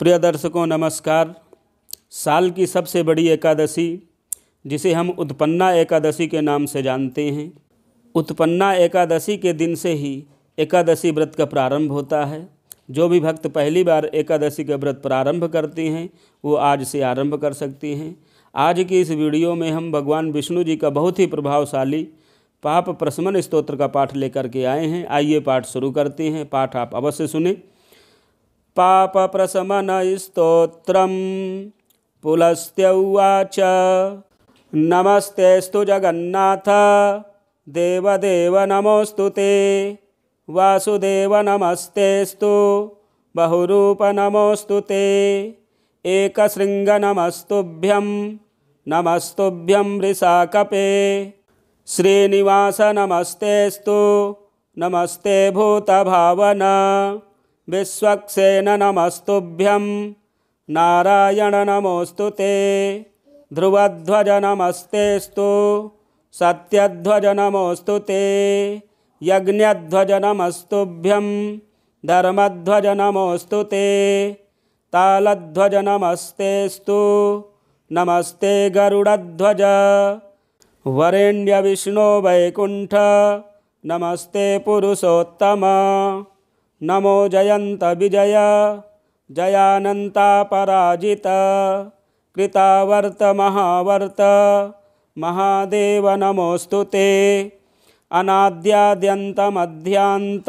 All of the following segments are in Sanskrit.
प्रिय दर्शकों नमस्कार साल की सबसे बड़ी एकादशी जिसे हम उत्पन्ना एकादशी के नाम से जानते हैं उत्पन्ना एकादशी के दिन से ही एकादशी व्रत का प्रारंभ होता है जो भी भक्त पहली बार एकादशी का व्रत प्रारंभ करते हैं वो आज से आरंभ कर सकते हैं आज की इस वीडियो में हम भगवान विष्णु जी का बहुत ही प्रभावशाली पाप प्रसमन स्त्रोत्र का पाठ लेकर के आए हैं आइए पाठ शुरू करते हैं पाठ आप अवश्य सुने पापप्रशमनस्तोत्रं पुलस्त्य उवाच नमस्तेऽस्तु जगन्नाथ नमोऽस्तु ते नमस्तेऽस्तु बहुरूपनमोऽस्तु ते एकशृङ्गनमस्तुभ्यं नमस्तुभ्यं ऋषाकपे श्रीनिवास नमस्तेस्तु नमस्ते भूतभावना विश्वक्सेन नमस्तुभ्यं नारायण नमोऽस्तु ते ध्रुवध्वज नमस्तेस्तु सत्यध्वज नमोऽस्तु ते यज्ञध्वज नमस्तुभ्यं धर्मध्वज नमोऽस्तु ते तालध्वज नमस्तेस्तु नमस्ते गरुडध्वज वरेण्यविष्णो वैकुण्ठ नमस्ते पुरुषोत्तम नमो जयन्तविजय जयानन्तापराजित कृतावर्तमहावर्त महादेव नमोऽस्तु ते अनाद्याद्यन्तमध्यान्त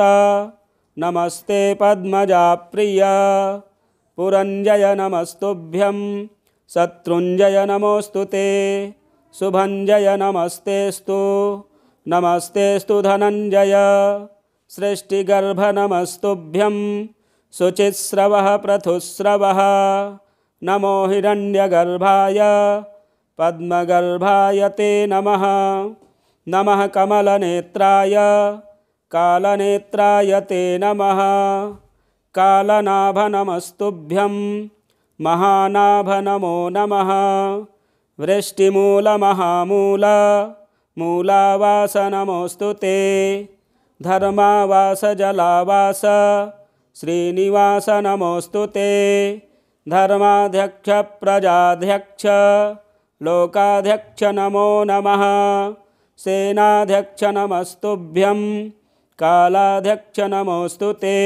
नमस्ते पद्मजाप्रिया पुरञ्जय नमस्तुभ्यं शत्रुञ्जय नमोऽस्तु ते शुभञ्जय नमस्तेस्तु नमस्तेस्तु धनञ्जय सृष्टिगर्भनमस्तुभ्यं शुचिस्रवः पृथुश्रवः नमो हिरण्यगर्भाय पद्मगर्भाय ते नमः नमः कमलनेत्राय कालनेत्राय ते नमः कालनाभनमस्तुभ्यं महानाभनमो नमः मूलावासनमोऽस्तु ते धर्मावास जलावास श्रीनिवास नमोऽस्तु ते धर्माध्यक्ष प्रजाध्यक्ष लोकाध्यक्ष नमो नमः सेनाध्यक्ष नमस्तुभ्यं कालाध्यक्ष नमोऽस्तु ते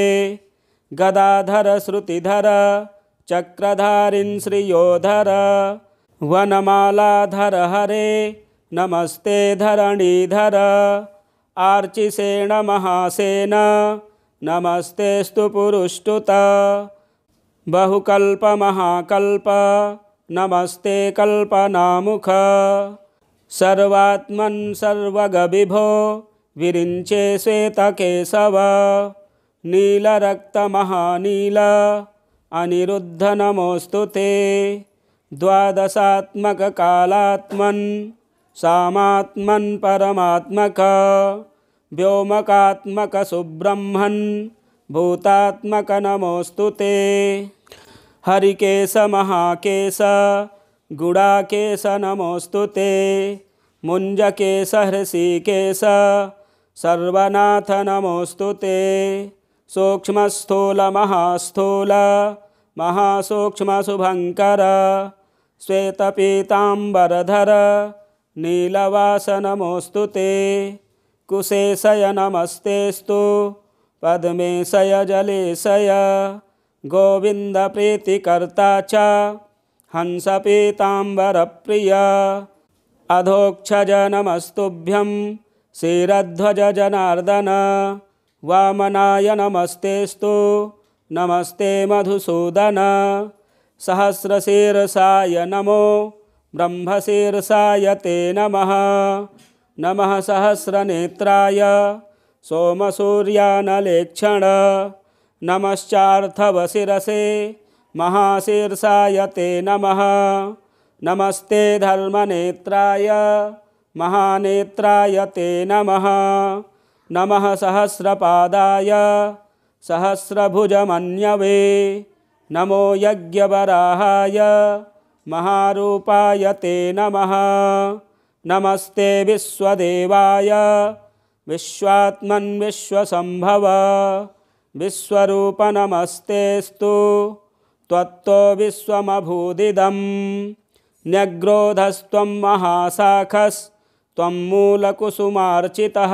गदाधर श्रुतिधर चक्रधारिन् श्रियोधर वनमालाधर हरे नमस्ते धरणीधर आर्चिसेण महासेन नमस्ते पुरुष्टुत बहुकल्पमहाकल्प नमस्ते कल्पनामुख सर्वात्मन् सर्वगविभो विरिञ्चे श्वेतकेशव नीलरक्तमहानील अनिरुद्धनमोऽस्तु ते द्वादशात्मककालात्मन् सामात्मन् परमात्मक व्योमकात्मकसुब्रह्मन् भूतात्मक नमोस्तु ते हरिकेशमहाकेश गुडाकेश नमोऽस्तु ते मुञ्जकेशहृषिकेश सर्वनाथ नमोऽस्तु ते सूक्ष्मस्थूलमहास्थूल महासूक्ष्मशुभङ्कर श्वेतपीताम्बरधर नीलवासनमोऽस्तु ते कुशेशय नमस्तेस्तु पद्मेशय जलेशय गोविन्दप्रीतिकर्ता च हंसपीताम्बरप्रिय अधोक्षज नमस्तुभ्यं शिरध्वज जनार्दन वामनाय नमस्तेस्तु नमस्ते मधुसूदन सहस्रशीरसाय नमो ब्रह्मशीर्षाय ते नमः नमः सहस्रनेत्राय सोमसूर्यानलेक्षण नमश्चार्थवशिरसे महाशीर्षाय ते नमः नमस्ते धर्मनेत्राय महानेत्राय ते नमः नमः सहस्रपादाय सहस्रभुजमन्यवे नमो यज्ञवराहाय महारूपाय ते नमः नमस्ते विश्वदेवाय विश्वात्मन्विश्वसम्भव विश्वरूप स्तु त्वत्तो विश्वमभूदिदं न्यग्रोधस्त्वं महासाखस्त्वं मूलकुसुमार्चितः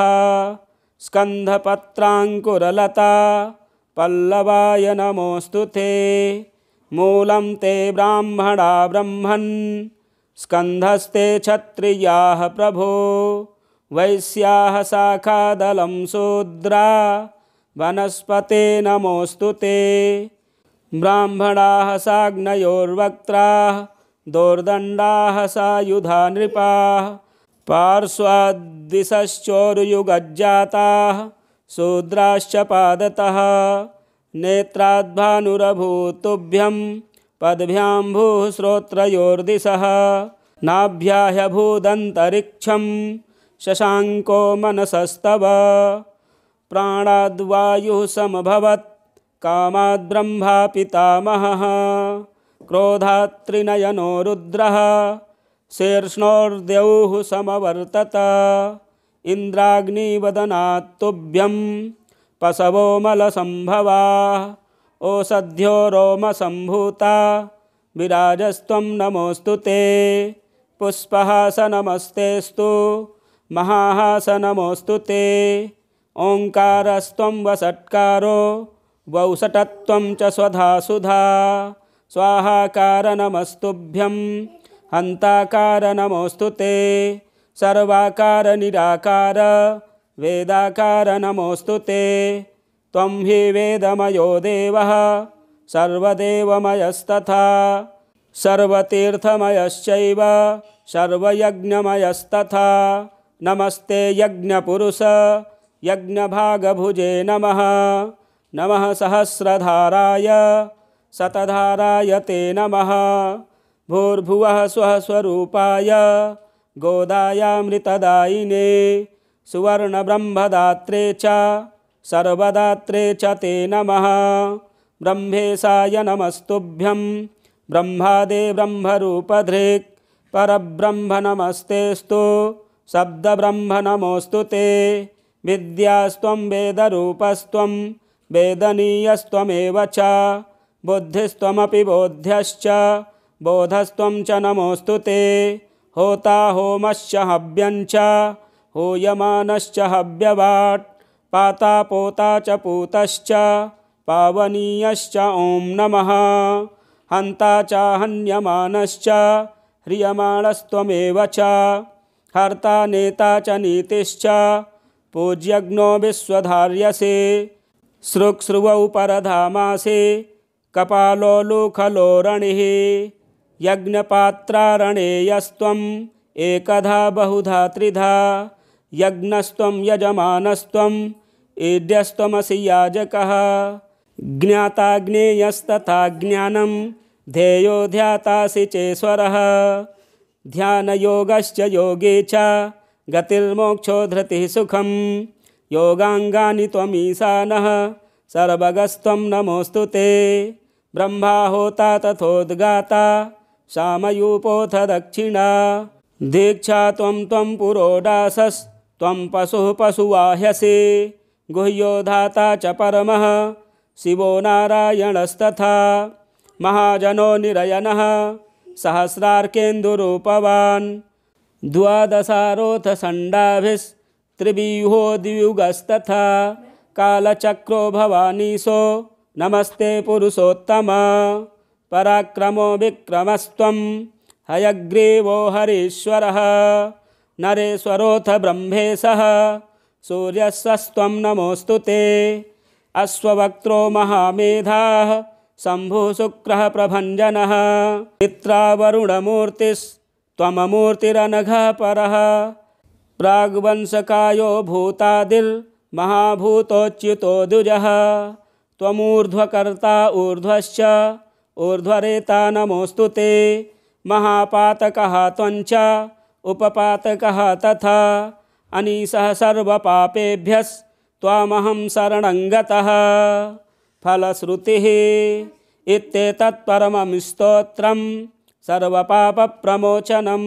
स्कन्धपत्राङ्कुरलता पल्लवाय नमोऽस्तु ते मूलं ते ब्राह्मणा ब्रह्मन् स्कन्धस्ते क्षत्रियाः प्रभो वैश्याः शाखादलं शूद्रा वनस्पते नमोऽस्तु ते ब्राह्मणाः साग्नयोर्वक्त्राः दोर्दण्डाः सायुधा नृपाः शूद्राश्च शूद्राश्चपादतः नेत्राद्भानुरभूतुभ्यं भूः श्रोत्रयोर्दिशः नाभ्याह्यभूदन्तरिक्षं शशाङ्को मनसस्तव प्राणाद्वायुः समभवत् पितामहः क्रोधात्रिनयनो रुद्रः शीर्ष्णोर्द्यौः समवर्तत इन्द्राग्निवदनात्तुभ्यं पशवो मलसम्भवा ओषध्यो रोमसम्भूता विराजस्त्वं नमोऽस्तु ते पुष्पहास नमस्तेऽस्तु महाहास नमोऽस्तु ते ओङ्कारस्त्वं वषट्कारो वौषटत्वं च स्वधासुधा स्वाहाकार नमस्तुभ्यं हन्ताकार नमोऽस्तु ते सर्वाकारनिराकार नमोऽस्तु ते त्वं हि वेदमयो देवः सर्वदेवमयस्तथा सर्वतीर्थमयश्चैव सर्वयज्ञमयस्तथा नमस्ते यज्ञपुरुष यज्ञभागभुजे नमः नमः सहस्रधाराय सतधाराय ते नमः भूर्भुवः स्वस्वरूपाय गोदायामृतदायिने सुवर्णब्रह्मदात्रे च सर्वदात्रे च ते नमः ब्रह्मेशाय नमस्तुभ्यं ब्रह्मादे ब्रह्मरूपधृक्परब्रह्मनमस्तेऽस्तु शब्दब्रह्मनमोस्तु ते विद्यास्त्वं वेदरूपस्त्वं वेदनीयस्त्वमेव च बुद्धिस्त्वमपि बोध्यश्च बोधस्त्वं च नमोऽस्तु ते हव्यं च हूयमानश्च हव्यवाट् पातापोता च पूतश्च पावनीयश्च ओं नम हन्ता चाहन्यमानश्च ह्रियमाणस्त्वमेव च हर्ता नेता च नीतिश्च पूज्यग्नो विश्वधार्यसे सृक्सृवौ परधामासे कपालो लुखलोरणिः यज्ञपात्रारणेयस्त्वम् एकधा बहुधा त्रिधा यज्ञस्त्वं यजमानस्त्वम् एद्यस्त्वमसि याजकः ज्ञानं ध्येयो ध्यातासि चेश्वरः ध्यानयोगश्च योगे च गतिर्मोक्षो धृतिः सुखं योगाङ्गानि त्वमीशानः सर्वगस्त्वं नमोऽस्तु ते ब्रह्माहोता तथोद्गाता श्यामयूपोऽथ दक्षिणा दीक्षा त्वं त्वं पुरोडासस् पशु पशुः पशुवाह्यसि गुह्यो धाता च परमः शिवो नारायणस्तथा महाजनो निरयन सहस्रार्केन्दुरूपवान् द्वादशारोथसण्डाभिस्त्रिव्यूहो द्वियुगस्तथा कालचक्रो भवानीशो नमस्ते पुरुषोत्तम पराक्रमो विक्रमस्व हयग्रीवो हरीश्वरः नरेश्वरोथ ब्रह्मेशः सूर्यशस्त्वं नमोऽस्तु ते अश्ववक्त्रो महामेधाः शम्भुः प्रभञ्जनः पित्रावरुणमूर्तिस्त्वममूर्तिरनघः परः प्राग्वंशकायो भूतादिर्महाभूतोच्युतो द्विजः त्वमूर्ध्वकर्ता ऊर्ध्वश्च ऊर्ध्वरेता नमोऽस्तु ते महापातकः त्वञ्च उपपातकः तथा अनीशः सर्वपापेभ्यस्त्वामहं शरणं गतः फलश्रुतिः इत्येतत्परमं स्तोत्रं सर्वपापप्रमोचनं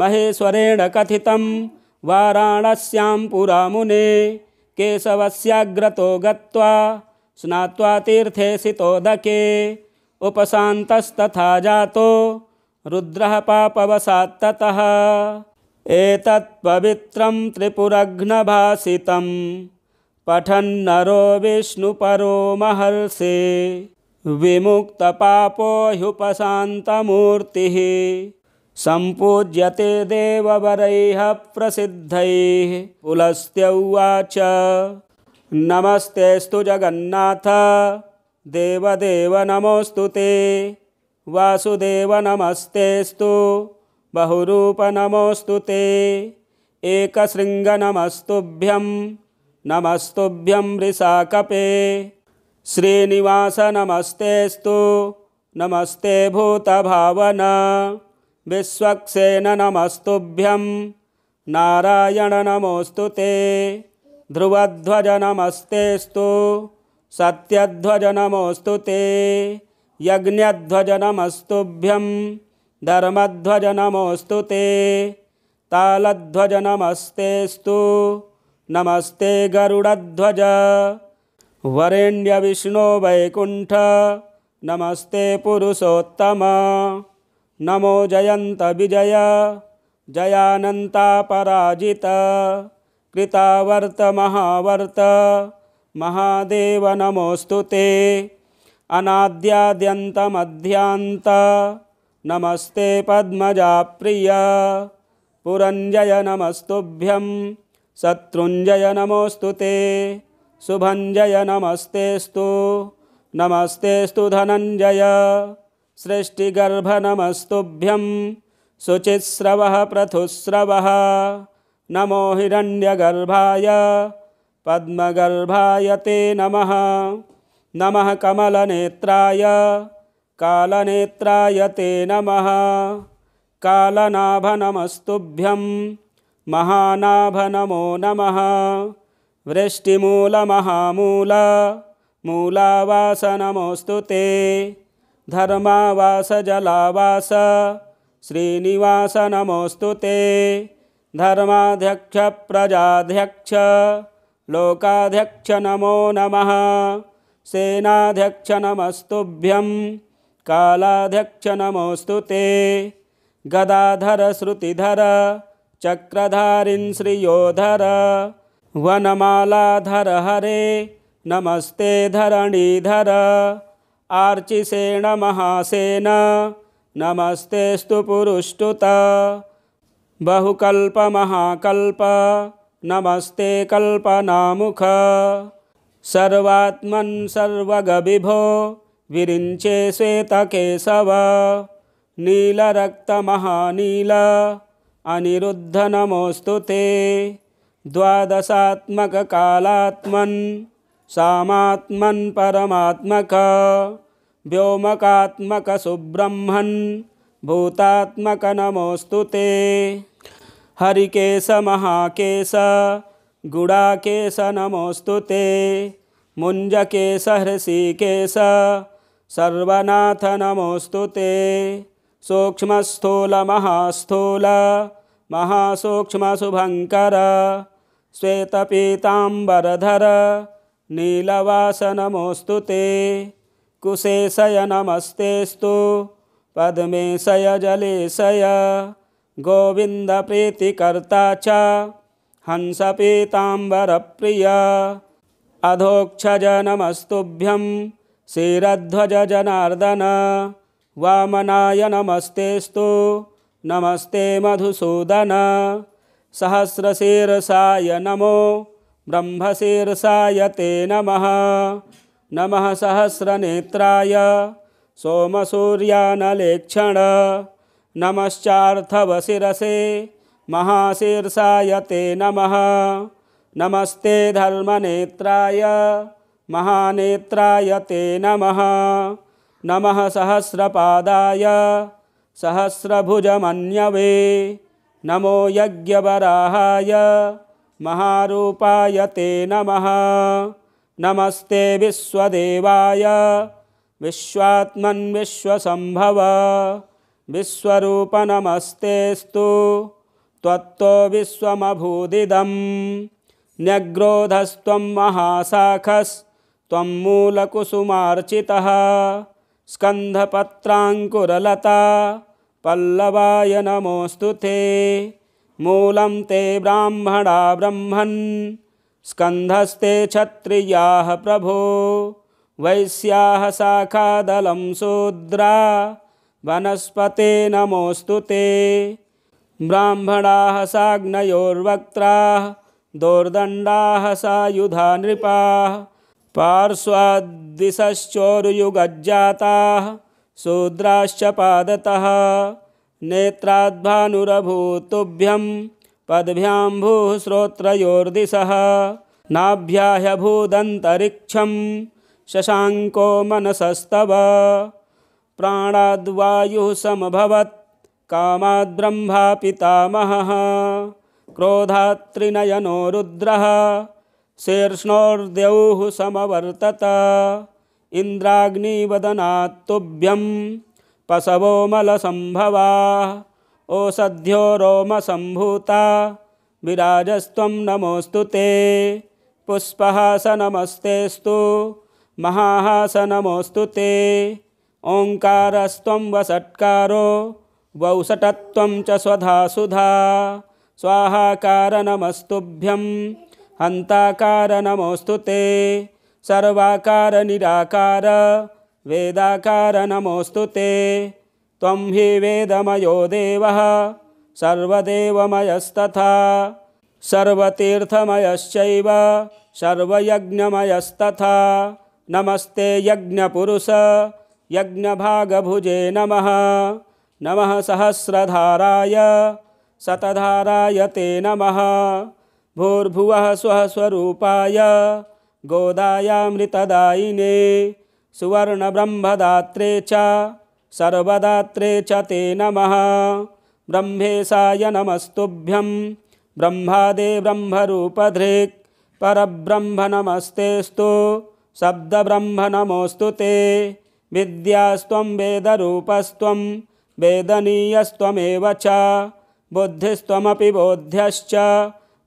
महेश्वरेण कथितं वाराणस्यां पुरा मुने केशवस्याग्रतो गत्वा स्नात्वा तीर्थे सितोदके उपशान्तस्तथा जातो रुद्रः पापवशात्ततः एतत्पवित्रं त्रिपुरघ्नभासितं पठन्नरो विष्णुपरो महर्षे विमुक्तपापो ह्युपशान्तमूर्तिः सम्पूज्यते देववरैः प्रसिद्धैः पुलस्त्यौवाच नमस्तेस्तु जगन्नाथ देवदेव नमोऽस्तु ते वासुदेवनमस्तेस्तु बहुरूपनमोऽस्तु ते एकशृङ्गनमस्तुभ्यं नमस्तुभ्यं वृषाकपे श्रीनिवासनमस्तेऽस्तु नमस्ते भूतभावन विश्वक्सेन नमस्तुभ्यं नारायण नमोस्तु ते ध्रुवध्वज नमस्तेस्तु सत्यध्वज ते यज्ञध्वज धर्मध्वजनमोऽस्तु धर्मध्वज ते तालध्वज नमस्तेस्तु नमस्ते गरुडध्वज वरेण्यविष्णो वैकुण्ठ नमस्ते पुरुषोत्तम नमो जयन्तविजय जयानन्तापराजित कृतावर्त महावर्त महादेव नमोऽस्तु ते अनाद्याद्यन्तमध्यान्त नमस्ते पद्मजाप्रिया पुरञ्जय नमस्तुभ्यं शत्रुञ्जय नमोऽस्तु ते शुभञ्जय नमस्तेस्तु नमस्तेस्तु धनञ्जय सृष्टिगर्भनमस्तुभ्यं शुचिस्रवः प्रथुस्रवः नमो हिरण्यगर्भाय पद्मगर्भाय ते नमः नमः कमलनेत्राय कालनेत्राय ते नमः कालनाभनमस्तुभ्यं महानाभनमो नमः वृष्टिमूलमहामूलमूलावास नमोऽस्तु ते धर्मावास जलावास श्रीनिवास नमोऽस्तु ते धर्माध्यक्ष प्रजाध्यक्ष लोकाध्यक्ष नमो नमः सेनाध्यक्ष नमस्तुभ्यं कालाध्यक्ष नमोऽस्तु ते श्रुतिधर चक्रधारिन् श्रियोधर वनमालाधर हरे नमस्ते धरणिधर आर्चिसेण महासेन नमस्ते स्तु पुरुष्टुत महाकल्प नमस्ते कल्पनामुख सर्वात्मन् सर्वगविभो विरिञ्चे श्वेतकेशव नीलरक्तमहानील अनिरुद्ध नमोऽस्तु ते द्वादशात्मककालात्मन् सामात्मन् परमात्मक व्योमकात्मकसुब्रह्मन् भूतात्मक नमोऽस्तु ते हरिकेशमहाकेश गुडाकेश नमोऽस्तु ते मुञ्जकेशहृषिकेश सर्वनाथ नमोऽस्तु ते सूक्ष्मस्थूलमहास्थूल महासूक्ष्मशुभङ्कर श्वेतपीताम्बरधर नीलवास नमोऽस्तु ते कुशेशय नमस्तेस्तु पद्मेशय जलेशय गोविन्दप्रीतिकर्ता च हंसपीताम्बरप्रिया पीताम्बरप्रिय अधोक्षज नमस्तुभ्यं शिरध्वज जनार्दन वामनाय नमस्ते स्तु नमस्ते मधुसूदन सहस्रशीर्षाय नमो ब्रह्म ते नमः नमः सहस्रनेत्राय सोमसूर्यानलेक्षण नमश्चार्थवशिरसे महाशीर्षाय ते नमः नमस्ते धर्मनेत्राय महानेत्राय ते नमः नमः सहस्रपादाय सहस्रभुजमन्यवे नमो यज्ञवराहाय महारूपाय ते नमः नमस्ते विश्वदेवाय विश्वात्मन्विश्वसम्भव विश्वरूप नमस्ते त्वत्तो विश्वमभूदिदं न्यग्रोधस्त्वं त्वं मूलकुसुमार्चितः स्कन्धपत्राङ्कुरलता पल्लवाय नमोऽस्तु ते मूलं ते ब्राह्मणा ब्रह्मन् स्कन्धस्ते क्षत्रियाः प्रभो वैस्याः शाखादलं शूद्रा वनस्पते नमोऽस्तु ते ब्राह्मणाः साग्नयोर्वक्त्राः दोर्दण्डाः सा युधा नृपाः शूद्राश्च शूद्राश्चपादतः नेत्राद्भानुरभूतुभ्यं पद्भ्याम्भुः श्रोत्रयोर्दिशः नाभ्याह्यभूदन्तरिक्षं शशाङ्को मनसस्तव प्राणाद्वायुः समभवत् पितामहः क्रोधात्रिनयनो रुद्रः शीर्ष्णोर्दौः समवर्तत इन्द्राग्निवदनात्तुभ्यं पशवो मलसम्भवा ओषध्यो रोमसम्भूता विराजस्त्वं नमोऽस्तु ते पुष्पहास नमस्तेस्तु नमोऽस्तु ते ओङ्कारस्त्वं वषट्कारो वौसटत्वं च स्वधासुधा स्वाहाकार नमस्तुभ्यं हन्ताकार नमोऽस्तु ते सर्वाकारनिराकारवेदाकार नमोऽस्तु ते त्वं हि वेदमयो देवः सर्वदेवमयस्तथा सर्वतीर्थमयश्चैव सर्वयज्ञमयस्तथा नमस्ते यज्ञपुरुष यज्ञभागभुजे नमः नमः सहस्रधाराय शतधाराय ते नमः भूर्भुवः स्वस्वरूपाय गोदायामृतदायिने सुवर्णब्रह्मदात्रे च सर्वदात्रे च ते नमः ब्रह्मेशाय नमस्तुभ्यं ब्रह्मादे ब्रह्मरूपधृक् परब्रह्म नमस्तेऽस्तु शब्दब्रह्म नमोऽस्तु ते विद्यास्त्वं वेदरूपस्त्वं वेदनीयस्त्वमेव च बुद्धिस्त्वमपि बोध्यश्च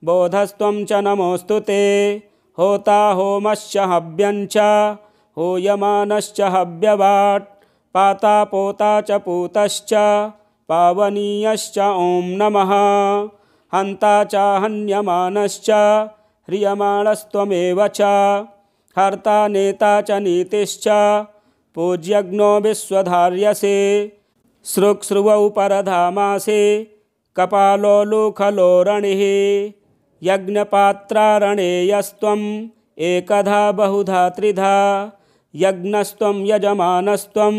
बोधस्त्वं च नमोऽस्तु ते होता होमश्च हव्यं च होयमानश्च हव्यवाट् पाता पोता च पूतश्च पावनीयश्च ॐ नमः हन्ता च हन्यमानश्च ह्रियमाणस्त्वमेव च हर्ता नेता च नीतिश्च पूज्यज्ञो विश्वधार्यसे शृक्ष्रुवौ परधामासे कपालोलुखलो रणिः यस्त्वम् एकधा बहुधा त्रिधा यज्ञस्त्वं यजमानस्त्वम्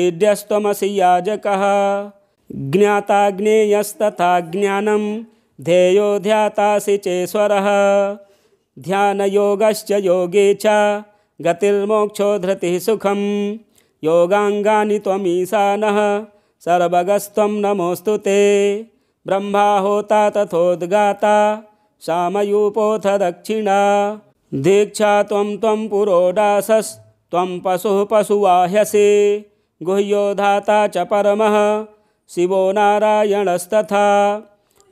ईड्यस्त्वमसि याजकः ज्ञाताग्नेयस्तथा ज्ञानं ध्येयो ध्यातासि चेश्वरः ध्यानयोगश्च योगे च गतिर्मोक्षो धृतिः सुखम् योगाङ्गानि त्वमीशानः सर्वगस्त्वं नमोऽस्तु ते ब्रह्मा होता तथोद्गाता श्यामयूपोऽथ दक्षिणा दीक्षा त्वं त्वं पुरोडासस्त्वं पशुः पशुवाह्यसि गुह्यो धाता च परमः शिवो नारायणस्तथा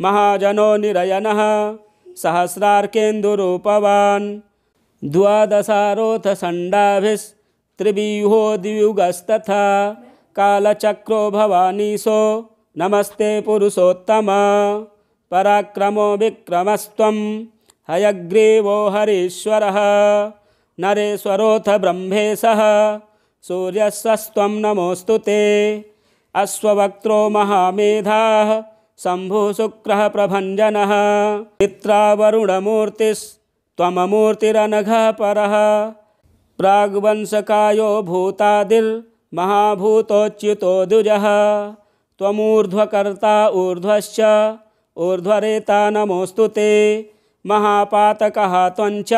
महाजनो निरयनः सहस्रार्केन्दुरूपवान् द्वादशारोथषण्डाभिस् त्रिव्यूहो द्वियुगस्तथा कालचक्रो भवानीशो नमस्ते पुरुषोत्तम पराक्रमो विक्रमस्त्वं हयग्रीवो हरीश्वरः नरेश्वरोऽथ ब्रह्मेशः सूर्यस्वस्त्वं नमोऽस्तु ते अश्ववक्त्रो महामेधाः शम्भुशुक्रः प्रभञ्जनः पित्रावरुणमूर्तिस्त्वममूर्तिरनघः परः प्राग्वंशकायो द्विजः त्वमूर्ध्वकर्ता ऊर्ध्वश्च ऊर्ध्वरेता नमोऽस्तु ते महापातकः त्वं च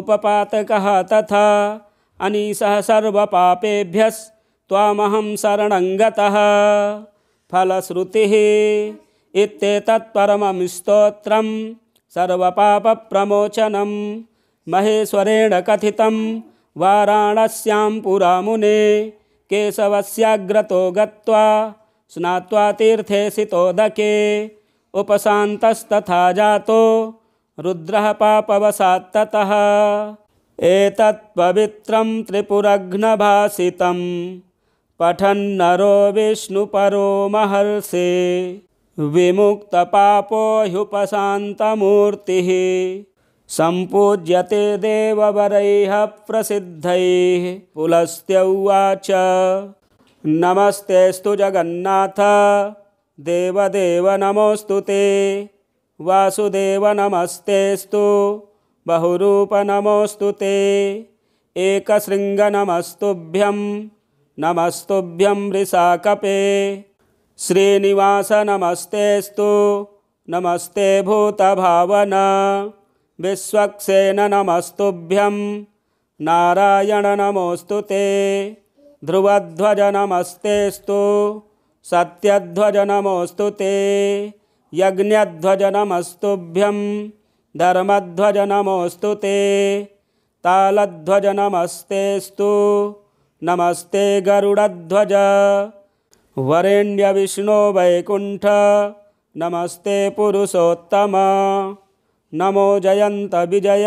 उपपातकः तथा अनीशः सर्वपापेभ्यस्त्वामहं शरणं गतः फलश्रुतिः इत्येतत्परमं स्तोत्रं सर्वपापप्रमोचनं महेश्वरेण कथितं वाराणस्यां पुरा मुने केशवस्याग्रतो गत्वा स्नात्वा तीर्थे सितोदके उपशान्तस्तथा जातो रुद्रः पापवसात्ततः पवित्रं त्रिपुरघ्नभासितं पठन्नरो विष्णुपरो महर्षि विमुक्तपापो ह्युपशान्तमूर्तिः सम्पूज्यते देववरैः प्रसिद्धैः पुलस्त्य उवाच नमस्तेस्तु जगन्नाथ देवदेव नमोऽस्तु ते नमस्तेऽस्तु बहुरूपनमोऽस्तु ते एकशृङ्गनमस्तुभ्यं नमस्तुभ्यं ऋषाकपे श्रीनिवास नमस्तेस्तु नमस्ते भूतभावना विश्वक्सेन नमस्तुभ्यं नारायण नमोऽस्तु ते ध्रुवध्वज नमस्तेऽस्तु सत्यध्वज नमोऽस्तु ते यज्ञध्वज नमस्तुभ्यं धर्मध्वज नमोऽस्तु ते तालध्वज नमस्तेऽस्तु नमस्ते गरुडध्वज वरेण्यविष्णो वैकुण्ठ नमस्ते पुरुषोत्तम नमो जयन्त विजय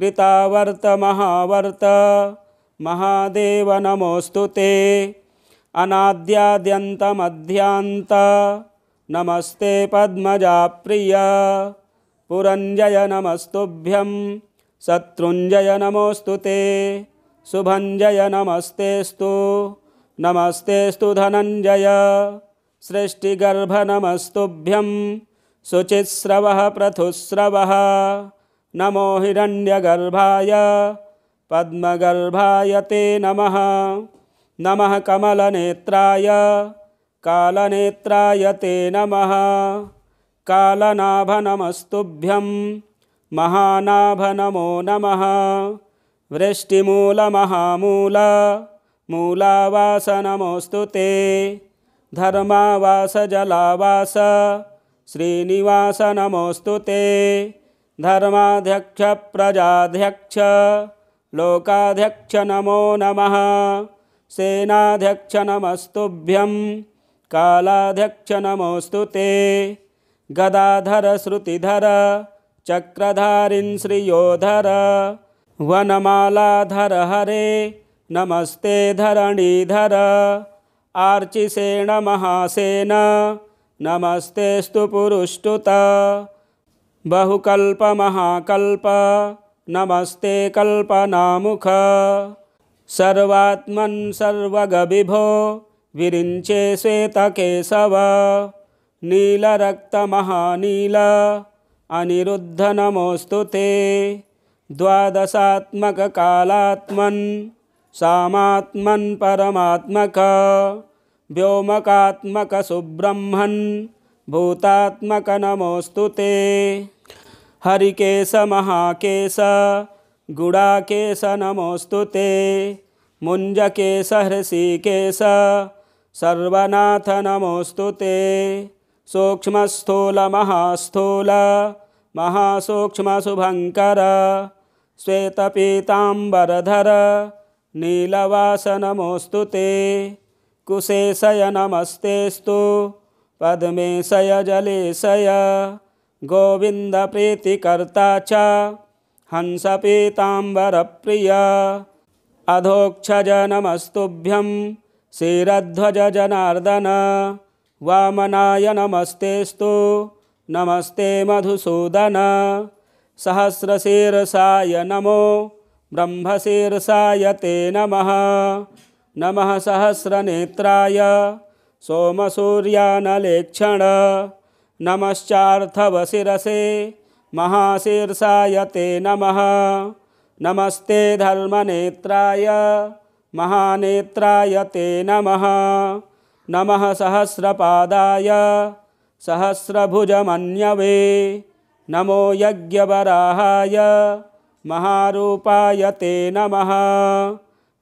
कृतावर्त महावर्त महादेव नमोऽस्तु ते अनाद्याद्यन्तमध्यान्त नमस्ते पद्मजाप्रिया पुरञ्जय नमस्तुभ्यं शत्रुञ्जय नमोऽस्तु ते शुभञ्जय नमस्तेऽस्तु नमस्तेस्तु धनञ्जय सृष्टिगर्भनमस्तुभ्यं शुचिस्रवः पृथुस्रवः नमो हिरण्यगर्भाय पद्मगर्भाय ते नमः नमः कमलनेत्राय कालनेत्राय ते नमः कालनाभनमस्तुभ्यं महानाभनमो नमः मूलावासनमोऽस्तु ते धर्मावास जलावास श्रीनिवास नमोऽस्तु ते धर्माध्यक्ष प्रजाध्यक्ष लोकाध्यक्ष नमो नमः सेनाध्यक्ष नमस्तुभ्यं कालाध्यक्ष नमोऽस्तु ते गदाधर श्रुतिधर चक्रधारिन् श्रियोधर वनमालाधर हरे नमस्ते धरणीधर आर्चिसेण महासेन नमस्ते स्तु पुरुष्टुत बहुकल्पमहाकल्प नमस्ते कल्पनामुख सर्वात्मन् सर्वगविभो विरिञ्चे श्वेतकेशव नीलरक्तमहानील अनिरुद्ध नमोऽस्तु ते द्वादशात्मककालात्मन् सामात्मन् परमात्मक व्योमकात्मकसुब्रह्मन् भूतात्मक ते हरिकेशमहाकेश गुडाकेश नमोऽस्तु ते हृषिकेश सर्वनाथ नमोऽस्तु ते सूक्ष्मस्थूलमहास्थूल महासूक्ष्मशुभङ्कर श्वेतपीताम्बरधर नीलवास ते कुशेशय नमस्तेस्तु पद्मेशय जलेशय गोविन्दप्रीतिकर्ता च हंसपीताम्बरप्रिया अधोक्षज नमस्तुभ्यं शिरध्वज जनार्दन वामनाय नमस्तेस्तु नमस्ते मधुसूदन सहस्रशीर्षाय नमो ब्रह्मशीर्षाय ते नमः नमः सहस्रनेत्राय सोमसूर्यानलेक्षण नमश्चार्थवशिरसे महाशीर्षाय ते नमः नमस्ते धर्मनेत्राय महानेत्राय ते नमः नमः सहस्रपादाय सहस्रभुजमन्यवे नमो यज्ञवराहाय महारूपाय ते नमः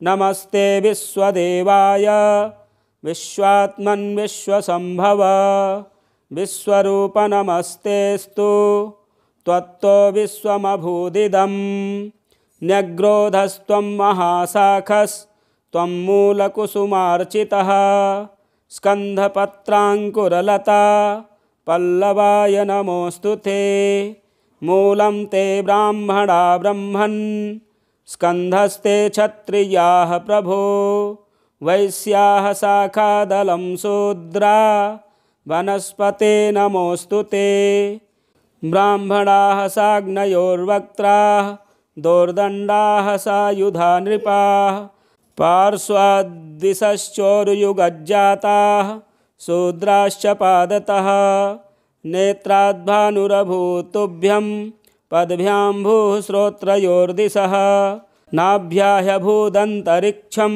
नमस्ते विश्वदेवाय विश्वात्मन्विश्वसम्भव विश्वरूपनमस्तेऽस्तु त्वत्तो विश्वमभूदिदं न्यग्रोधस्त्वं महासाखस्त्वं मूलकुसुमार्चितः स्कन्धपत्राङ्कुरलता पल्लवाय नमोऽस्तु ते मूलं ते ब्राह्मणा ब्रह्मन् स्कन्धस्ते क्षत्रियाः प्रभो वैस्याः शाखादलं शूद्रा वनस्पते नमोऽस्तु ते ब्राह्मणाः साग्नयोर्वक्त्राः दोर्दण्डाः सायुधा नृपाः पार्श्वद्विशश्चोर्युगज्जाताः शूद्राश्च पादतः नेत्राद्भानुरभूतुभ्यम् पद्भ्याम्भूः श्रोत्रयोर्दिशः नाभ्याहभूदन्तरिक्षं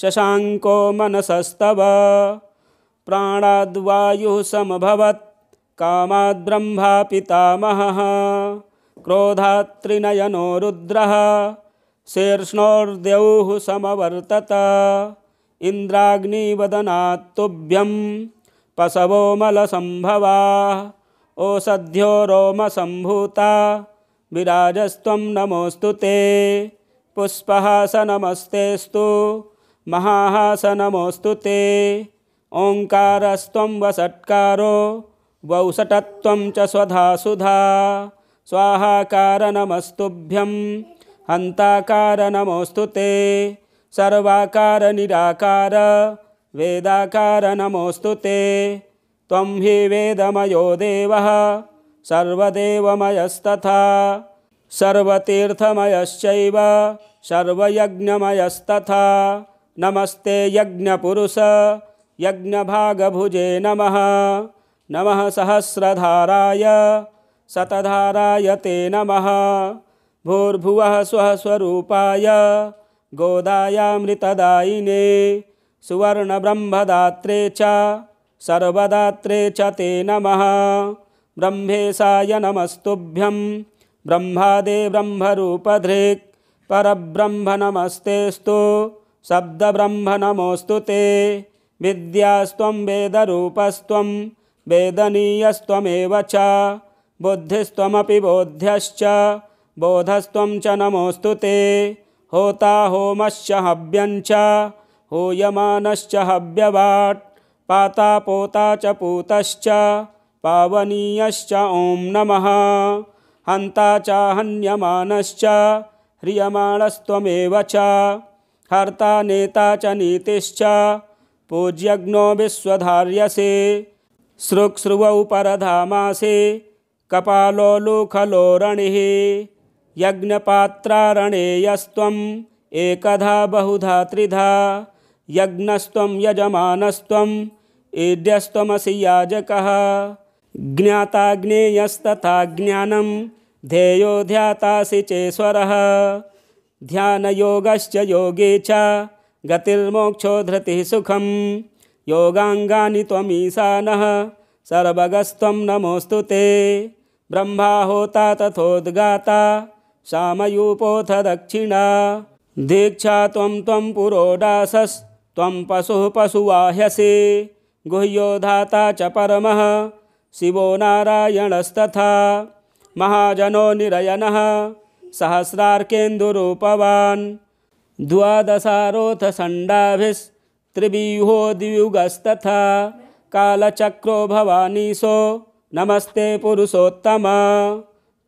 शशाङ्को मनसस्तव प्राणाद्वायुः समभवत् पितामहः क्रोधात्रिनयनो रुद्रः शीर्ष्णोर्द्यौः समवर्तत इन्द्राग्निवदनात्तुभ्यं पशवो मलसम्भवा ओषध्यो रोमसम्भूता विराजस्त्वं नमोऽस्तु ते पुष्पहास नमस्तेऽस्तु महाहास नमोस्तु ते ओङ्कारस्त्वं वषट्कारो वौषटत्वं च स्वधासुधा स्वाहाकार नमस्तुभ्यं हन्ताकार नमोऽस्तु ते वेदाकार नमोऽस्तु ते त्वं हि वेदमयो देवः सर्वदेवमयस्तथा सर्वतीर्थमयश्चैव सर्वयज्ञमयस्तथा नमस्ते यज्ञपुरुष यज्ञभागभुजे नमः नमः सहस्रधाराय सतधाराय ते नमः भूर्भुवः स्वः स्वरूपाय गोदायामृतदायिने सुवर्णब्रह्मदात्रे च सर्वदात्रे च ते नमः ब्रह्मेशाय नमस्तुभ्यं ब्रह्मादे ब्रह्मरूपधृक् परब्रह्मनमस्तेऽस्तु शब्दब्रह्मनमोऽस्तु ते विद्यास्त्वं वेदरूपस्त्वं वेदनीयस्त्वमेव च बुद्धिस्त्वमपि बोध्यश्च बोधस्त्वं च नमोऽस्तु ते होता होमश्च हव्यं च होयमानश्च हव्यवाट् पाता पोता च पूतश्च पावनीयश्च ॐ नमः हन्ता च हन्यमानश्च ह्रियमाणस्त्वमेव च हर्ता नेता च नीतिश्च पूज्यज्ञो विश्वधार्यसे सृक्स्रुवौ परधामासे रणिः यज्ञपात्रारणेयस्त्वम् एकधा बहुधा त्रिधा यज्ञस्त्वं यजमानस्त्वम् ईड्यस्त्वमसि याजकः ज्ञानं ध्येयो ध्यातासि चेश्वरः ध्यानयोगश्च योगे च गतिर्मोक्षो धृतिः सुखं योगाङ्गानि त्वमीशानः सर्वगस्त्वं नमोऽस्तु ते ब्रह्माहोता तथोद्गाता श्यामयूपोऽथ दक्षिणा दीक्षा त्वं त्वं पुरोडासस् त्वं पशुः पशुवाह्यसि गुह्यो धाता च परमः शिवो नारायणस्तथा महाजनो निरयन सहस्रार्केन्दुरूपवान् द्वादशारोथसण्डाभिस्त्रिव्यूहो द्वियुगस्तथा कालचक्रो भवानीशो नमस्ते पुरुषोत्तम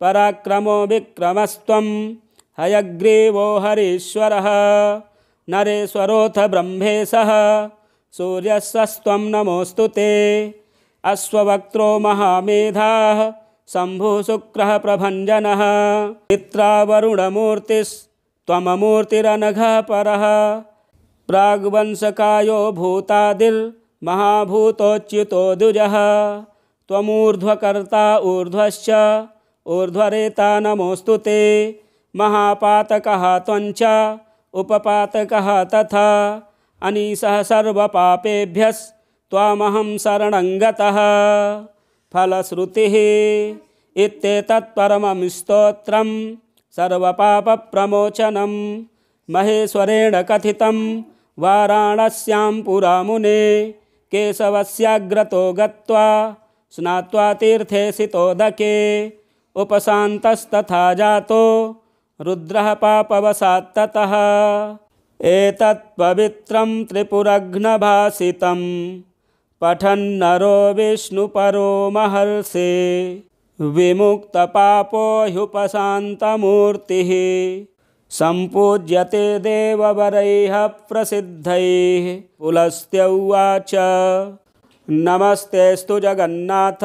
पराक्रमो विक्रमस्व हयग्रीवो हरीश्वरः नरेश्वरोथ ब्रह्मेशः सूर्यशस्त्वं नमोऽस्तु ते अश्ववक्त्रो महामेधाः शम्भुः प्रभञ्जनः पित्रावरुणमूर्तिस्त्वममूर्तिरनघः परः प्राग्वंशकायो भूतादिर्महाभूतोच्युतो द्विजः त्वमूर्ध्वकर्ता ऊर्ध्वश्च ऊर्ध्वरेता नमोऽस्तु ते महापातकः त्वञ्च उपपातकः तथा अनीशः सर्वपापेभ्यस्त्वामहं शरणं गतः फलश्रुतिः परमं स्तोत्रं सर्वपापप्रमोचनं महेश्वरेण कथितं वाराणस्यां पुरा मुने केशवस्याग्रतो गत्वा स्नात्वा तीर्थे सितोदके उपशान्तस्तथा जातो रुद्र रुद्रः पापवशात्ततः एतत्पवित्रं त्रिपुरघ्नभासितं पठन्नरो विष्णुपरो विमुक्त पापो ह्युपशान्तमूर्तिः सम्पूज्यते देववरैः प्रसिद्धैः पुलस्त्यौवाच नमस्तेऽस्तु जगन्नाथ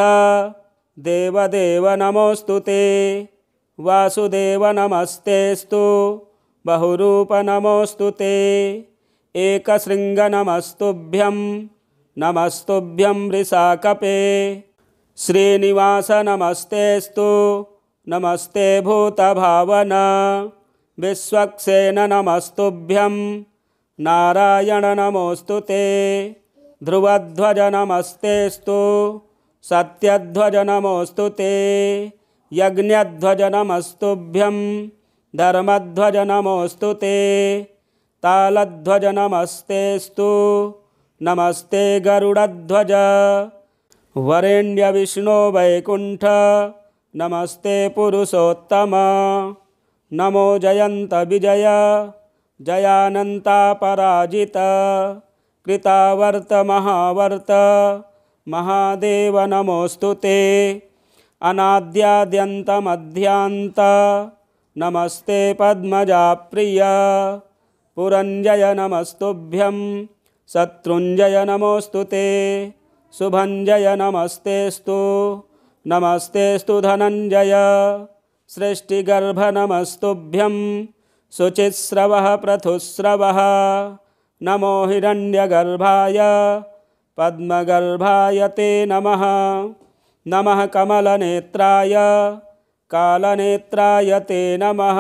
देवदेव नमोस्तु ते वासुदेवनमस्तेस्तु बहुरूपनमोऽस्तु ते एकशृङ्गनमस्तुभ्यं नमस्तुभ्यं ऋषाकपे श्रीनिवास नमस्तेस्तु नमस्ते भूतभावन विश्वक्सेन नमस्तुभ्यं नारायण नमोऽस्तु ते ध्रुवध्वज नमस्तेस्तु सत्यध्वज नमोस्तु ते यज्ञध्वजनमस्तुभ्यं धर्मध्वजनमोऽस्तु धर्मध्वज ते तालध्वज नमस्ते गरुडध्वज वरेण्यविष्णो वैकुण्ठ नमस्ते पुरुषोत्तम नमो जयन्तविजय जयानन्तापराजित कृतावर्त महावर्त महादेव नमोऽस्तु ते अनाद्याद्यन्तमध्यान्त नमस्ते पद्मजाप्रिया पुरञ्जय नमस्तुभ्यं शत्रुञ्जय नमोऽस्तु ते शुभञ्जय नमस्तेस्तु नमस्तेस्तु धनञ्जय सृष्टिगर्भनमस्तुभ्यं शुचिस्रवः पृथुश्रवः नमो हिरण्यगर्भाय पद्मगर्भाय ते नमः नमः कमलनेत्राय कालनेत्राय ते नमः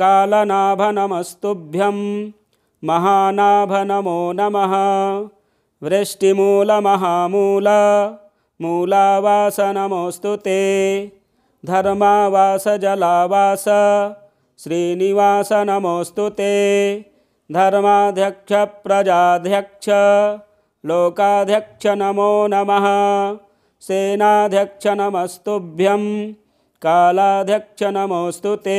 कालनाभनमस्तुभ्यं महानाभ नमो नमः वृष्टिमूलमहामूलमूलावास नमोऽस्तु ते धर्मावास जलावास श्रीनिवास नमोऽस्तु ते धर्माध्यक्ष प्रजाध्यक्ष लोकाध्यक्ष नमो नमः सेनाध्यक्ष नमस्तुभ्यं कालाध्यक्ष नमोऽस्तु ते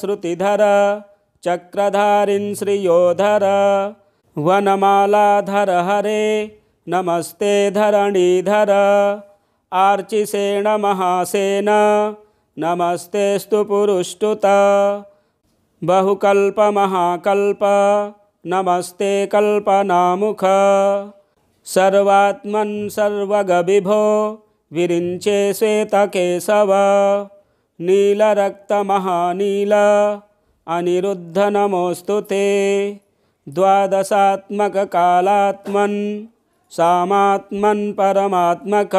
श्रुतिधर चक्रधारिन् श्रियोधर वनमालाधर हरे नमस्ते धरणिधर आर्चिसेण महासेन नमस्ते स्तु पुरुष्टुत बहुकल्पमहाकल्प नमस्ते कल्पनामुख सर्वात्मन् सर्वगविभो विरिञ्चे श्वेतकेशव नीलरक्तमहानील अनिरुद्ध नमोऽस्तु ते द्वादशात्मककालात्मन् सामात्मन् परमात्मक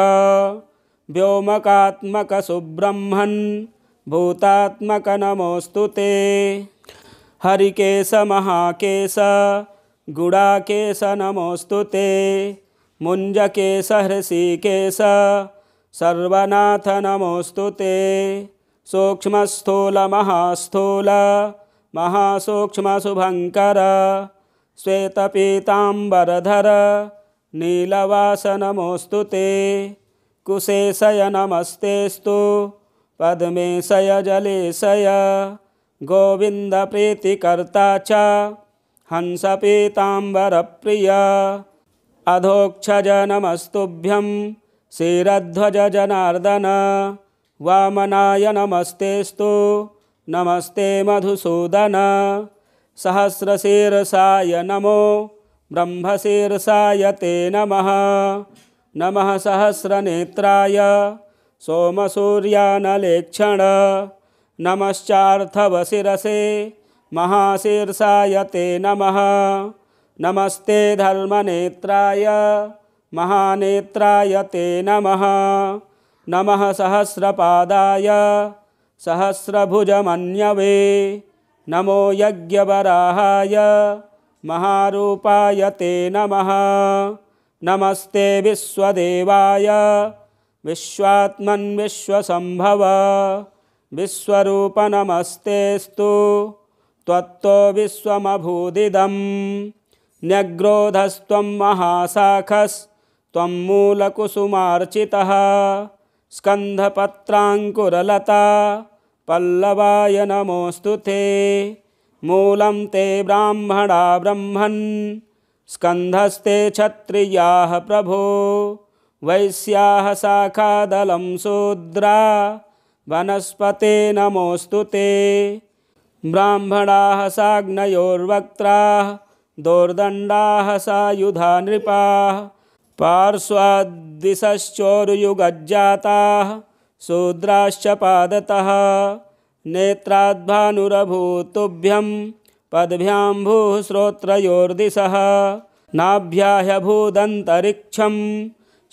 व्योमकात्मकसुब्रह्मन् भूतात्मक नमोऽस्तु ते हरिकेशमहाकेश गुडाकेश नमोऽस्तु ते मुञ्जकेशहृषिकेश सर्वनाथ नमोऽस्तु ते सूक्ष्मस्थूलमहास्थूल महासूक्ष्मशुभङ्कर श्वेतपीताम्बरधर नीलवास नमोऽस्तु ते कुशेशय नमस्तेऽस्तु पद्मेशय जलेशय गोविन्दप्रीतिकर्ता च हंस अधोक्षजनमस्तुभ्यं अधोक्षज नमस्तुभ्यं शिरध्वज जनार्दन वामनाय नमस्तेस्तु नमस्ते मधुसूदन सहस्रशीर्षाय नमो ब्रह्मशीर्षाय ते नमः नमः सहस्रनेत्राय सोमसूर्यानलेक्षण नमश्चार्थवशिरसे महाशीर्षाय ते नमः नमस्ते धर्मनेत्राय महानेत्राय ते नमः नमः सहस्रपादाय सहस्रभुजमन्यवे नमो यज्ञवराहाय महारूपाय ते नमः नमस्ते विश्वदेवाय विश्वात्मन्विश्वसम्भव विश्वरूप नमस्ते त्वत्तो विश्वमभूदिदं न्यग्रोधस्त्वं त्वं मूलकुसुमार्चितः स्कन्धपत्राङ्कुरलता पल्लवाय नमोऽस्तु ते मूलं ते ब्राह्मणा ब्रह्मन् स्कन्धस्ते क्षत्रियाः प्रभो वैस्याः शाखादलं शूद्रा वनस्पते नमोऽस्तु ते ब्राह्मणाः साग्नयोर्वक्त्राः दोर्दण्डाः सा युधा नृपाः शूद्राश्च शूद्राश्चपादतः नेत्राद्भानुरभूतुभ्यं पद्भ्याम्भूः श्रोत्रयोर्दिशः नाभ्याह्यभूदन्तरिक्षं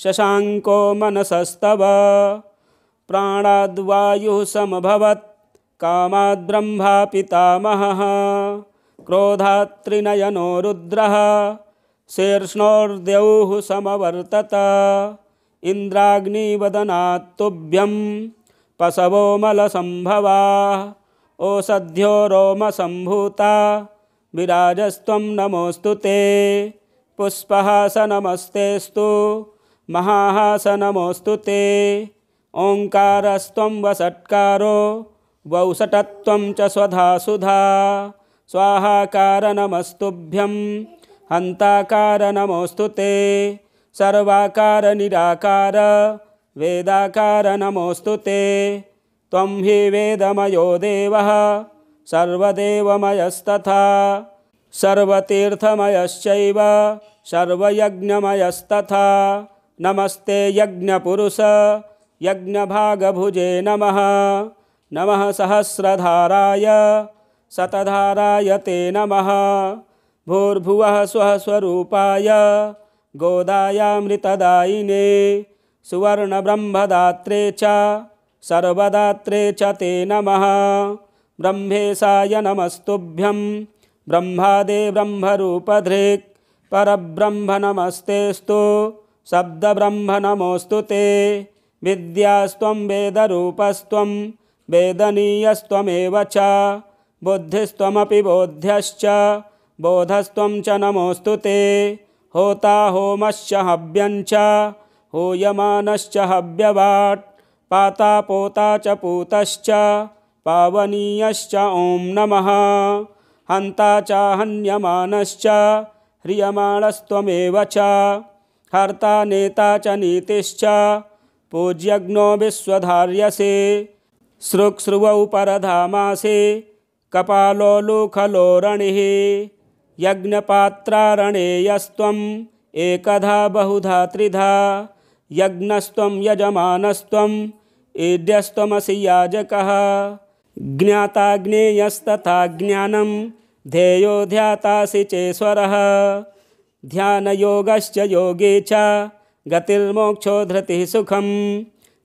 शशाङ्को मनसस्तव प्राणाद्वायुः समभवत् पितामहः क्रोधात्रिनयनो रुद्रः शीर्ष्णोर्द्यौः समवर्तत इन्द्राग्निवदनात्तुभ्यं पशवो मलसम्भवा ओषध्यो रोमसम्भूता विराजस्त्वं नमोऽस्तु ते पुष्पहास नमस्तेऽस्तु महाहास नमोऽस्तु ते ओङ्कारस्त्वं वषट्कारो वौसटत्वं च स्वधासुधा स्वाहाकारनमस्तुभ्यं हन्ताकार नमोऽस्तु ते सर्वाकारनिराकार नमोऽस्तु ते त्वं हि वेदमयो देवः सर्वदेवमयस्तथा सर्वतीर्थमयश्चैव सर्वयज्ञमयस्तथा नमस्ते यज्ञपुरुष यज्ञभागभुजे नमः नमः सहस्रधाराय शतधाराय ते नमः भूर्भुवः स्वः गोदाय गोदायामृतदायिने सुवर्णब्रह्मदात्रे च सर्वदात्रे च ते नमः ब्रह्मेशाय नमस्तुभ्यं ब्रह्मादे ब्रह्मरूपधृक् परब्रह्मनमस्तेऽस्तु शब्दब्रह्म नमोऽस्तु ते विद्यास्त्वं वेदरूपस्त्वं वेदनीयस्त्वमेव च बुद्धिस्त्वमपि बोध्यश्च बोधस्त्वं च नमोऽस्तु ते होता होमश्च हव्यं च होयमानश्च हव्यवाट् पाता पोता च पूतश्च पावनीयश्च ॐ नमः हन्ता च हन्यमानश्च ह्रियमाणस्त्वमेव च हर्ता नेता च नीतिश्च पूज्यज्ञो विश्वधार्यसे शृक्ष्रुवौ परधामासे कपालोलुखलो रणिः यस्त्वम् एकधा बहुधा त्रिधा यज्ञस्त्वं यजमानस्त्वम् ईड्यस्त्वमसि याजकः ज्ञेयस्तथा ज्ञानं ध्येयो ध्यातासि चेश्वरः ध्यानयोगश्च योगे च गतिर्मोक्षो धृतिः सुखम्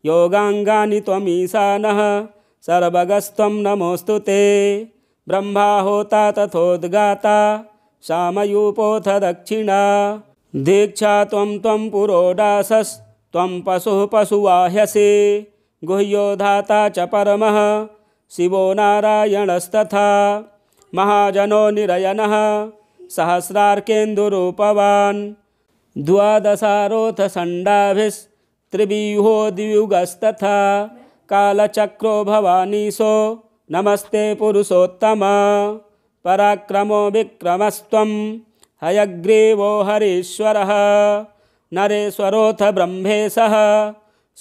योगाङ्गानि त्वमीशानः सर्वगस्त्वं नमोऽस्तु ते ब्रह्माहोता तथोद्गाता श्यामयूपोऽथ दक्षिणा दीक्षा त्वं त्वं पुरोडासस्त्वं पशुः पशुवाह्यसि गुह्यो धाता च परमः शिवो नारायणस्तथा महाजनो निरयनः सहस्रार्केन्दुरूपवान् द्वादशारोथ त्रिव्यूहो द्वियुगस्तथा कालचक्रो भवानीशो नमस्ते पुरुषोत्तम पराक्रमो विक्रमस्व हयग्रीवो हरीश्वरः नरेश्वरोऽथ ब्रह्मेशः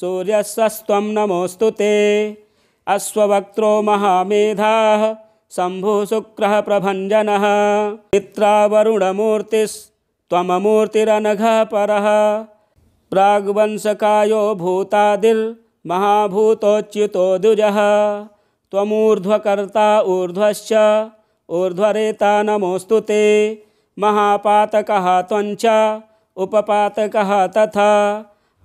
सूर्यस्वस्त्वं नमोस्तु ते अश्ववक्त्रो महामेधाः शम्भुशुक्रः प्रभञ्जनः पित्रावरुणमूर्तिस्त्वममूर्तिरनघः परः प्राग्वंशकायो भूतादिर्महाभूतोच्युतोजः त्वमूर्ध्वकर्ता ऊर्ध्वश्च ऊर्ध्वरेता नमोऽस्तु ते महापातकः त्वञ्च उपपातकः तथा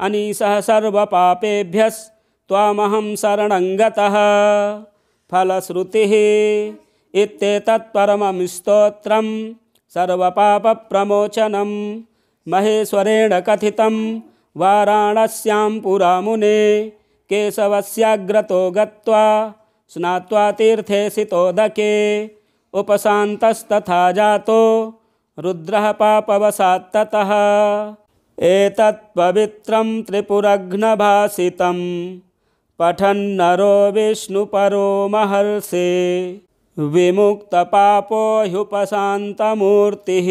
अनीशः सर्वपापेभ्यस्त्वामहं शरणं गतः फलश्रुतिः परमं स्तोत्रं सर्वपापप्रमोचनं महेश्वरेण कथितं वाराणस्यां पुरा मुने केशवस्याग्रतो गत्वा स्नात्वा तीर्थे सितोदके उपशान्तस्तथा जातो रुद्रः पापवसात्ततः एतत्पवित्रं त्रिपुरघ्नभासितं पठन्नरो विष्णुपरो महर्षि विमुक्तपापो ह्युपशान्तमूर्तिः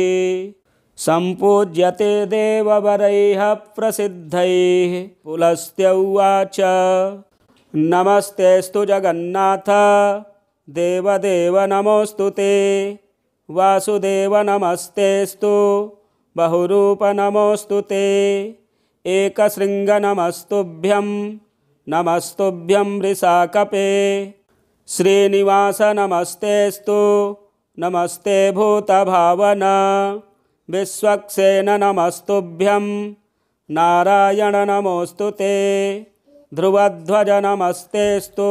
सम्पूज्यते देववरैः प्रसिद्धैः पुलस्त्य उवाच नमस्तेस्तु जगन्नाथ नमोऽस्तु ते नमस्तेऽस्तु बहुरूपनमोऽस्तु ते एकशृङ्गनमस्तुभ्यं नमस्तुभ्यं ऋषाकपे श्रीनिवास नमस्तेस्तु नमस्ते भूतभावना विश्वक्सेन नमस्तुभ्यं नारायण नमोऽस्तु ते ध्रुवध्वज नमस्तेऽस्तु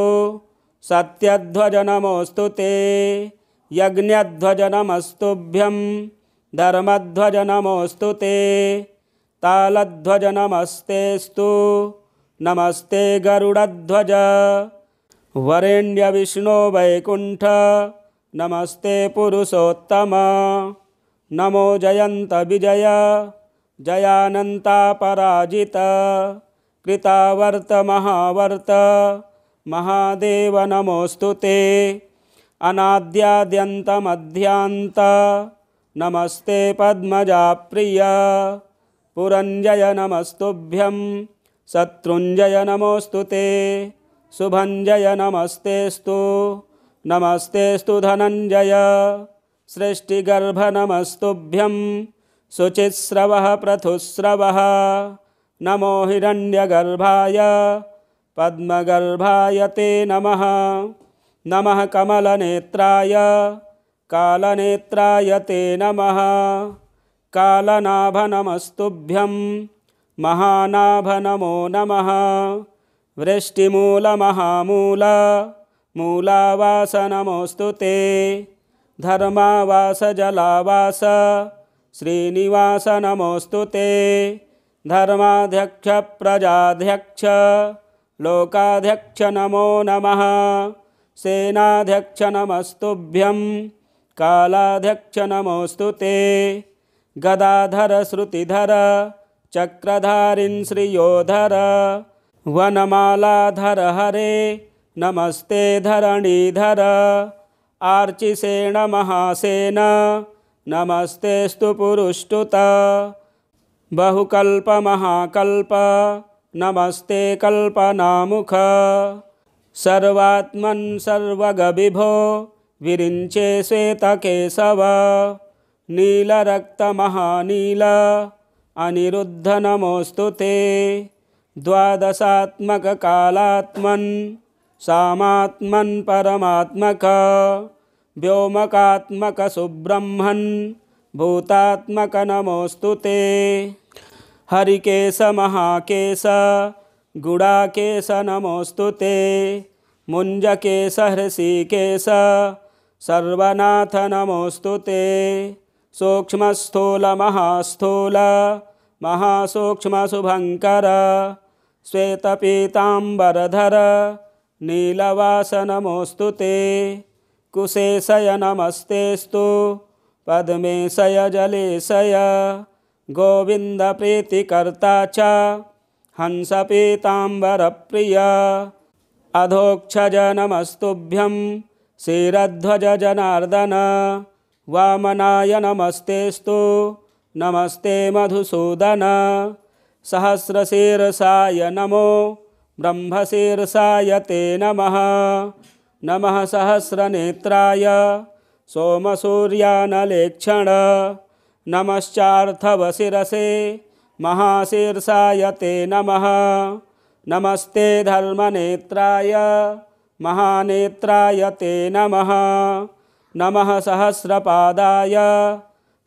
सत्यध्वज नमोऽस्तु ते यज्ञध्वज नमस्तुभ्यं धर्मध्वज नमोऽस्तु ते तालध्वज नमस्तेऽस्तु नमस्ते गरुडध्वज वरेण्यविष्णो वैकुण्ठ नमस्ते पुरुषोत्तम नमो जयन्त विजय जयानन्तापराजित कृतावर्तमहावर्त महादेव नमोऽस्तु ते अनाद्याद्यन्तमध्यान्त नमस्ते पद्मजाप्रिया पुरञ्जय नमस्तुभ्यं शत्रुञ्जय नमोऽस्तु ते शुभञ्जय नमस्तेऽस्तु नमस्तेस्तु धनञ्जय सृष्टिगर्भनमस्तुभ्यं शुचिस्रवः पृथुश्रवः नमो हिरण्यगर्भाय पद्मगर्भाय ते नमः नमः कमलनेत्राय कालनेत्राय ते नमः कालनाभनमस्तुभ्यं महानाभनमो नमः वृष्टिमूलमहामूलमूलावास नमोऽस्तु ते धर्मावास जलावास श्रीनिवास नमोऽस्तु ते धर्माध्यक्ष प्रजाध्यक्ष लोकाध्यक्ष नमो नमः सेनाध्यक्ष नमस्तुभ्यं कालाध्यक्ष नमोऽस्तु ते गदाधर श्रुतिधर चक्रधारिन् श्रियोधर वनमालाधर हरे नमस्ते धरणीधर आर्चिसेण महासेन नमस्तेस्तु पुरुष्टुत पुरुष्टुता बहुकल्पमहाकल्प नमस्ते कल्पनामुख सर्वात्मन् सर्वगविभो विरिञ्चे श्वेतकेशव नीलरक्तमहानील नमोऽस्तु ते द्वादशात्मककालात्मन् सामात्मन् परमात्मक व्योमकात्मकसुब्रह्मन् भूतात्मक नमोऽस्तु ते गुडाकेश नमोऽस्तु ते हृषिकेश सर्वनाथ नमोऽस्तु ते सूक्ष्मस्थूल महास्थूल महासूक्ष्मशुभङ्कर श्वेतपीताम्बरधर नीलवासनमोऽस्तु ते कुशेशय नमस्तेस्तु पद्मेशय जलेशय गोविन्दप्रीतिकर्ता च हंसपीताम्बरप्रिय अधोक्षज नमस्तुभ्यं शिरध्वज जनार्दन वामनाय नमस्तेस्तु नमस्ते मधुसूदन सहस्रशीर्षाय नमो ब्रह्मशीर्षाय ते नमः नमः सहस्रनेत्राय सोमसूर्यानलेक्षण नमश्चार्थवशिरसे महाशीर्षाय ते नमः नमस्ते धर्मनेत्राय महानेत्राय ते नमः नमः सहस्रपादाय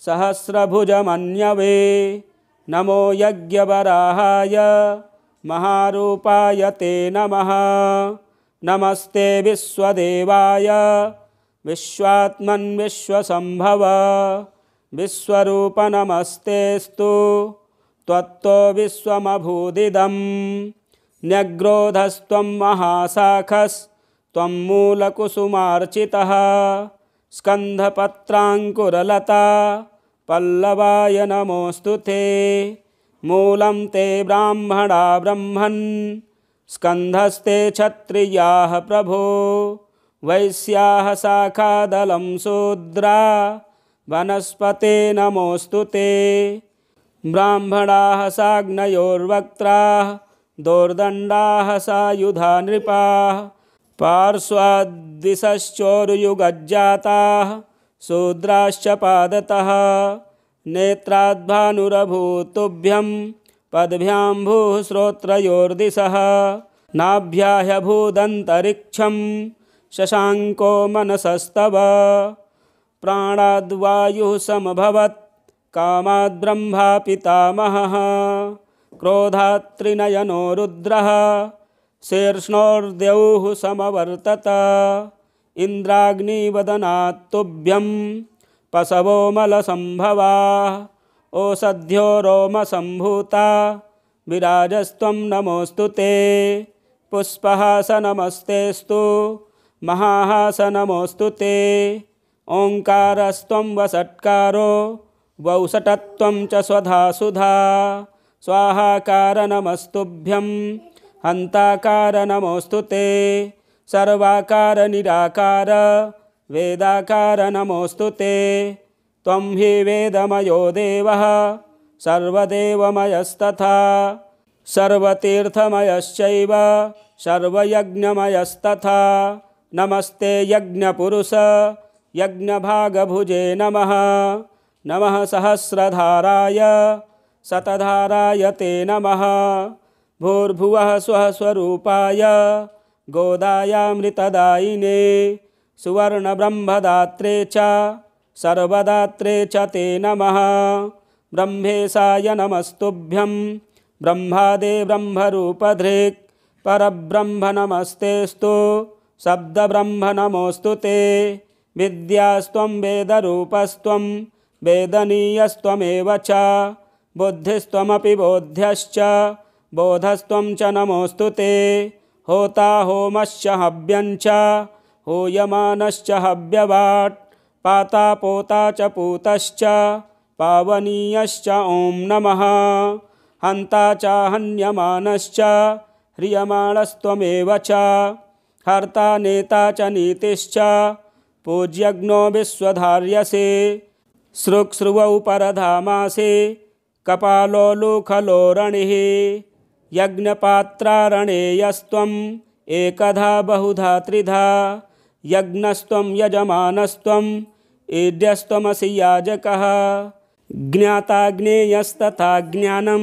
सहस्रभुजमन्यवे नमो यज्ञवराहाय महारूपाय ते नमः नमस्ते विश्वदेवाय विश्वात्मन्विश्वसम्भव विश्वरूप नमस्तेस्तु त्वत्तो विश्वमभूदिदं न्यग्रोधस्त्वं महासाखस्त्वं मूलकुसुमार्चितः स्कन्धपत्राङ्कुरलता पल्लवाय नमोऽस्तु ते मूलं ते ब्राह्मणा ब्रह्मन् स्कन्धस्ते क्षत्रियाः प्रभो वैश्याः शाखादलं शूद्रा वनस्पते नमोऽस्तु ते ब्राह्मणाः साग्नयोर्वक्त्राः दोर्दण्डाः सायुधा नृपाः शूद्राश्च शूद्राश्चपादतः नेत्राद्भानुरभूतुभ्यं भूः श्रोत्रयोर्दिशः नाभ्याह्यभूदन्तरिक्षं शशाङ्को मनसस्तव प्राणाद्वायुः समभवत् पितामहः क्रोधात्रिनयनो रुद्रः शीर्ष्णोर्द्यौः समवर्तत इन्द्राग्निवदनात्तुभ्यं पशवोमलसम्भवा ओषध्यो रोमसम्भूता विराजस्त्वं नमोऽस्तु ते पुष्पहास नमस्तेऽस्तु महाहास नमोऽस्तु ते ओङ्कारस्त्वं वषट्कारो वौषटत्वं च स्वधासुधा स्वाहाकार नमस्तुभ्यं हन्ताकार नमोऽस्तु ते सर्वाकारनिराकार वेदाकारनमोऽस्तु ते त्वं हि वेदमयो देवः सर्वदेवमयस्तथा सर्वतीर्थमयश्चैव सर्वयज्ञमयस्तथा नमस्ते यज्ञपुरुष यज्ञभागभुजे नमः नमः सहस्रधाराय सतधाराय ते नमः भूर्भुवः स्वः स्वरूपाय गोदायामृतदायिने सुवर्णब्रह्मदात्रे च सर्वदात्रे च ते नमः ब्रह्मेशाय नमस्तुभ्यं ब्रह्मादे ब्रह्मरूपधृक् परब्रह्मनमस्तेऽस्तु शब्दब्रह्मनमोऽस्तु ते विद्यास्त्वं वेदरूपस्त्वं वेदनीयस्त्वमेव च बुद्धिस्त्वमपि बोध्यश्च बोधस्त्वं च नमोऽस्तु ते होमश्च हव्यं च हूयमानश्च हव्यवाट् पाता पोता च पूतश्च पावनीयश्च ॐ नमः हन्ता च हन्यमानश्च ह्रियमाणस्त्वमेव च हर्ता नेता च नीतिश्च पूज्यज्ञो विश्वधार्यसे सृक्स्रुवौ परधामासे कपालोलुखलोरणिः यज्ञपात्रारणेयस्त्वम् एकधा बहुधा त्रिधा यज्ञस्त्वं यजमानस्त्वम् ईड्यस्त्वमसि याजकः ज्ञाता ज्ञानं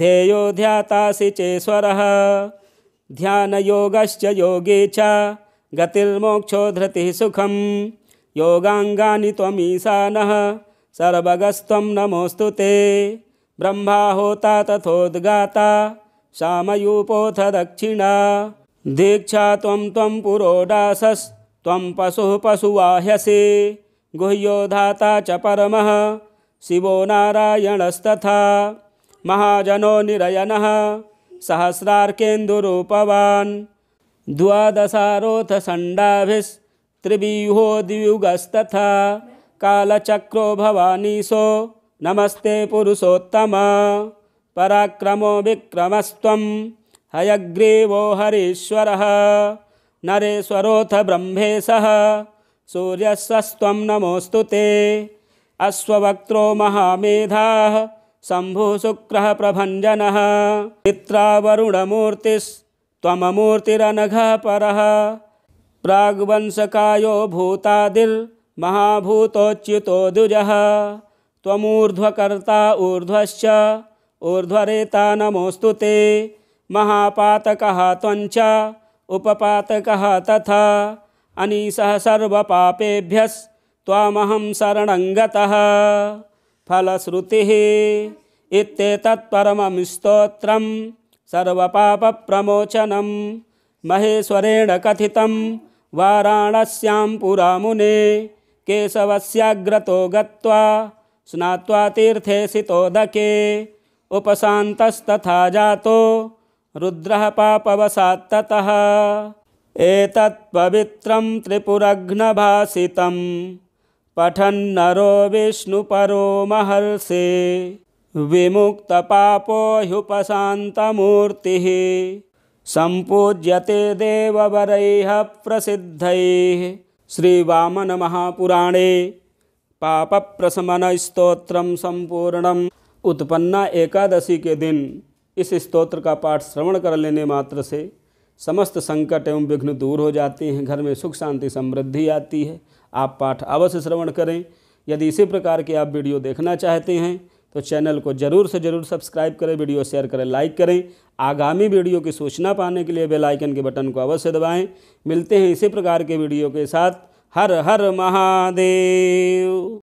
ध्येयो ध्यातासि चेश्वरः ध्यानयोगश्च योगे च गतिर्मोक्षो धृतिः सुखं योगाङ्गानि त्वमीशानः सर्वगस्त्वं नमोऽस्तु ते ब्रह्माहोता तथोद्गाता श्यामयूपोथ दक्षिणा दीक्षा त्वं त्वं पुरोडासस् त्वं पशुः पशुवाह्यसि गुह्यो धाता च परमः शिवो नारायणस्तथा महाजनो निरयन सहस्रार्केन्दुरूपवान् द्वादशारोथषण्डाभिस्त्रिव्यूहो द्वियुगस्तथा कालचक्रो भवानीशो नमस्ते पुरुषोत्तम पराक्रमो विक्रमस्व हयग्रीवो हरीश्वरः नरेश्वरोथ ब्रह्मेशः सूर्यशस्त्वं नमोऽस्तु ते अश्ववक्त्रो महामेधाः शम्भुः प्रभञ्जनः पित्रावरुणमूर्तिस्त्वममूर्तिरनघः परः प्राग्वंशकायो भूतादिर्महाभूतोच्युतो द्विजः त्वमूर्ध्वकर्ता ऊर्ध्वश्च ऊर्ध्वरेता नमोऽस्तु ते महापातकः त्वञ्च उपपातकः तथा अनीशः सर्वपापेभ्यस्त्वामहं शरणं गतः फलश्रुतिः इत्येतत्परमं स्तोत्रं सर्वपापप्रमोचनं महेश्वरेण कथितं वाराणस्यां पुरा मुने केशवस्याग्रतो गत्वा स्नात्वा तीर्थे सितोदके उपशान्तस्तथा जातो रुद्र रुद्रः पापवशात्ततः एतत्पवित्रं पठन नरो विष्णुपरो महर्षे देवर प्रसिद्ध श्रीवामन महापुराणे पाप प्रशमन स्त्रोत्र संपूर्ण उत्पन्ना एकादशी के दिन इस स्तोत्र का पाठ श्रवण कर लेने मात्र से समस्त संकट एवं विघ्न दूर हो जाते हैं घर में सुख शांति समृद्धि आती है आप पाठ अवश्य श्रवण करें यदि इसी प्रकार के आप वीडियो देखना चाहते हैं तो चैनल को ज़रूर से ज़रूर सब्सक्राइब करें वीडियो शेयर करें लाइक करें आगामी वीडियो की सूचना पाने के लिए बेल आइकन के बटन को अवश्य दबाएं मिलते हैं इसी प्रकार के वीडियो के साथ हर हर महादेव